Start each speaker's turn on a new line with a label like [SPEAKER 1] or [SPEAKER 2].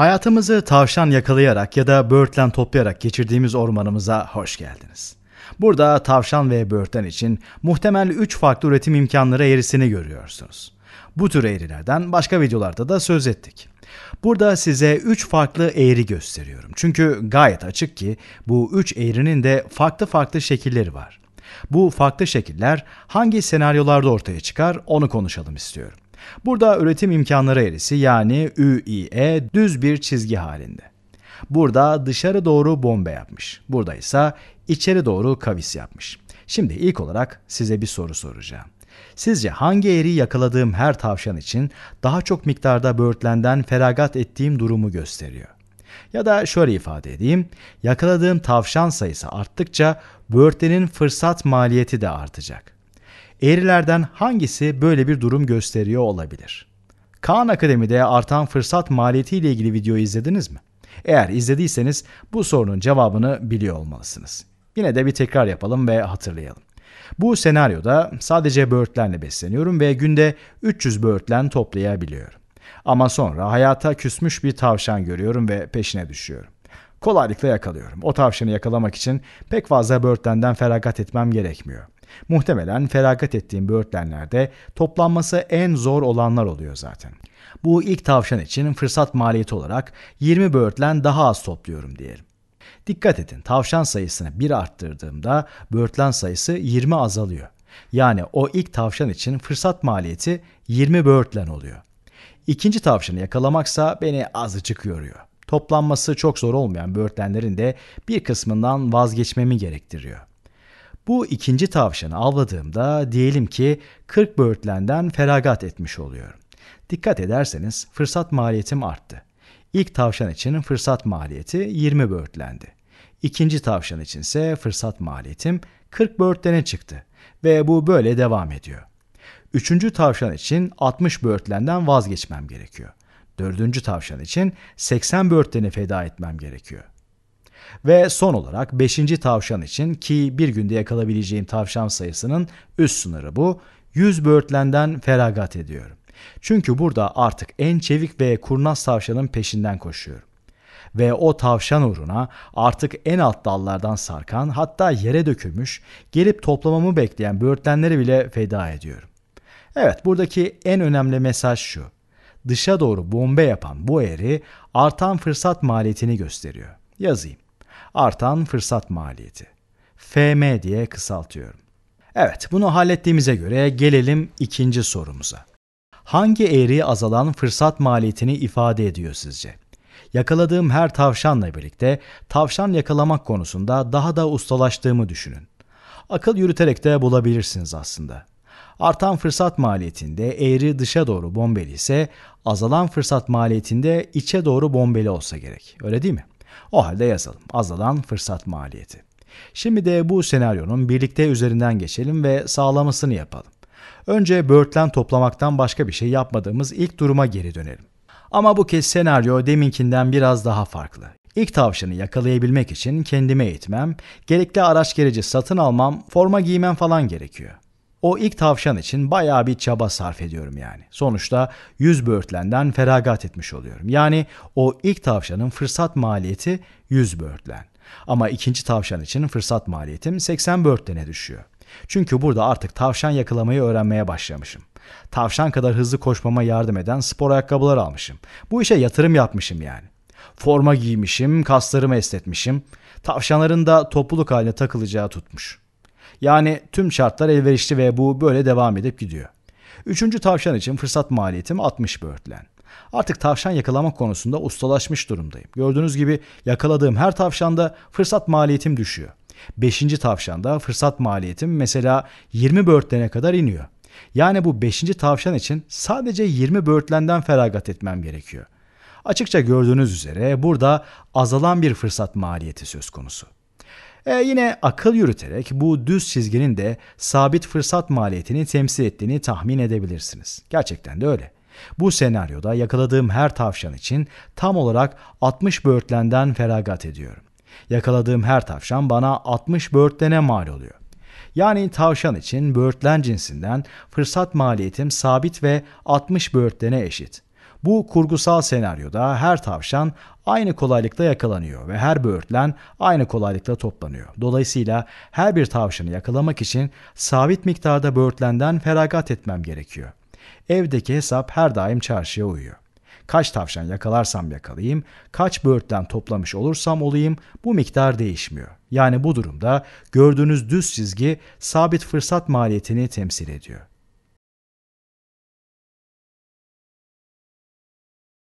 [SPEAKER 1] Hayatımızı tavşan yakalayarak ya da böğürtlen toplayarak geçirdiğimiz ormanımıza hoş geldiniz. Burada tavşan ve böğürtlen için muhtemel 3 farklı üretim imkanları eğrisini görüyorsunuz. Bu tür eğrilerden başka videolarda da söz ettik. Burada size 3 farklı eğri gösteriyorum. Çünkü gayet açık ki bu 3 eğrinin de farklı farklı şekilleri var. Bu farklı şekiller hangi senaryolarda ortaya çıkar onu konuşalım istiyorum. Burada üretim imkanları eğrisi yani ÜİE düz bir çizgi halinde. Burada dışarı doğru bombe yapmış. Burada ise içeri doğru kavis yapmış. Şimdi ilk olarak size bir soru soracağım. Sizce hangi eğriyi yakaladığım her tavşan için daha çok miktarda böğürtlenden feragat ettiğim durumu gösteriyor? Ya da şöyle ifade edeyim. Yakaladığım tavşan sayısı arttıkça böğürtlenin fırsat maliyeti de artacak eğrilerden hangisi böyle bir durum gösteriyor olabilir? Kaan Akademi'de artan fırsat maliyeti ile ilgili videoyu izlediniz mi? Eğer izlediyseniz bu sorunun cevabını biliyor olmalısınız. Yine de bir tekrar yapalım ve hatırlayalım. Bu senaryoda sadece böğürtlenle besleniyorum ve günde 300 böğürtlen toplayabiliyorum. Ama sonra hayata küsmüş bir tavşan görüyorum ve peşine düşüyorum kolaylıkla yakalıyorum. O tavşanı yakalamak için pek fazla böğürtlenden feragat etmem gerekmiyor. Muhtemelen feragat ettiğim böğürtlenlerde toplanması en zor olanlar oluyor zaten. Bu ilk tavşan için fırsat maliyeti olarak 20 böğürtlen daha az topluyorum diyelim. Dikkat edin tavşan sayısını 1 arttırdığımda böğürtlen sayısı 20 azalıyor. Yani o ilk tavşan için fırsat maliyeti 20 böğürtlen oluyor. İkinci tavşanı yakalamaksa beni azıcık yoruyor toplanması çok zor olmayan böğürtlenlerin de bir kısmından vazgeçmemi gerektiriyor. Bu ikinci tavşanı avladığımda diyelim ki 40 böğürtlenden feragat etmiş oluyorum. Dikkat ederseniz fırsat maliyetim arttı. İlk tavşan için fırsat maliyeti 20 böğürtlendi. İkinci tavşan için ise fırsat maliyetim 40 böğürtlene çıktı ve bu böyle devam ediyor. Üçüncü tavşan için 60 böğürtlenden vazgeçmem gerekiyor. Dördüncü tavşan için 80 börteni feda etmem gerekiyor. Ve son olarak beşinci tavşan için ki bir günde yakalabileceğim tavşan sayısının üst sınırı bu. 100 börtlenden feragat ediyorum. Çünkü burada artık en çevik ve kurnaz tavşanın peşinden koşuyorum. Ve o tavşan uğruna artık en alt dallardan sarkan hatta yere dökülmüş gelip toplamamı bekleyen böğürtlenleri bile feda ediyorum. Evet buradaki en önemli mesaj şu dışa doğru bombe yapan bu eğri artan fırsat maliyetini gösteriyor. Yazayım. Artan fırsat maliyeti. FM diye kısaltıyorum. Evet, bunu hallettiğimize göre gelelim ikinci sorumuza. Hangi eğri azalan fırsat maliyetini ifade ediyor sizce? Yakaladığım her tavşanla birlikte tavşan yakalamak konusunda daha da ustalaştığımı düşünün. Akıl yürüterek de bulabilirsiniz aslında. Artan fırsat maliyetinde eğri dışa doğru bombeli ise azalan fırsat maliyetinde içe doğru bombeli olsa gerek. Öyle değil mi? O halde yazalım. Azalan fırsat maliyeti. Şimdi de bu senaryonun birlikte üzerinden geçelim ve sağlamasını yapalım. Önce böğürtlen toplamaktan başka bir şey yapmadığımız ilk duruma geri dönelim. Ama bu kez senaryo deminkinden biraz daha farklı. İlk tavşanı yakalayabilmek için kendime eğitmem, gerekli araç gereci satın almam, forma giymem falan gerekiyor. O ilk tavşan için baya bir çaba sarf ediyorum yani. Sonuçta 100 böğürtlenden feragat etmiş oluyorum. Yani o ilk tavşanın fırsat maliyeti 100 böğürtlen. Ama ikinci tavşan için fırsat maliyetim 80 böğürtlene düşüyor. Çünkü burada artık tavşan yakalamayı öğrenmeye başlamışım. Tavşan kadar hızlı koşmama yardım eden spor ayakkabılar almışım. Bu işe yatırım yapmışım yani. Forma giymişim, kaslarımı esnetmişim. Tavşanların da topluluk haline takılacağı tutmuş.'' Yani tüm şartlar elverişli ve bu böyle devam edip gidiyor. Üçüncü tavşan için fırsat maliyetim 60 böğürtlen. Artık tavşan yakalama konusunda ustalaşmış durumdayım. Gördüğünüz gibi yakaladığım her tavşanda fırsat maliyetim düşüyor. Beşinci tavşanda fırsat maliyetim mesela 20 böğürtlene kadar iniyor. Yani bu 5. tavşan için sadece 20 böğürtlenden feragat etmem gerekiyor. Açıkça gördüğünüz üzere burada azalan bir fırsat maliyeti söz konusu. E, yine akıl yürüterek bu düz çizginin de sabit fırsat maliyetini temsil ettiğini tahmin edebilirsiniz. Gerçekten de öyle. Bu senaryoda yakaladığım her tavşan için tam olarak 60 böğürtlenden feragat ediyorum. Yakaladığım her tavşan bana 60 böğürtlene mal oluyor. Yani tavşan için böğürtlen cinsinden fırsat maliyetim sabit ve 60 böğürtlene eşit. Bu kurgusal senaryoda her tavşan aynı kolaylıkla yakalanıyor ve her böğürtlen aynı kolaylıkla toplanıyor. Dolayısıyla her bir tavşanı yakalamak için sabit miktarda böğürtlenden feragat etmem gerekiyor. Evdeki hesap her daim çarşıya uyuyor. Kaç tavşan yakalarsam yakalayayım, kaç böğürtlen toplamış olursam olayım bu miktar değişmiyor. Yani bu durumda gördüğünüz düz çizgi sabit fırsat maliyetini temsil ediyor.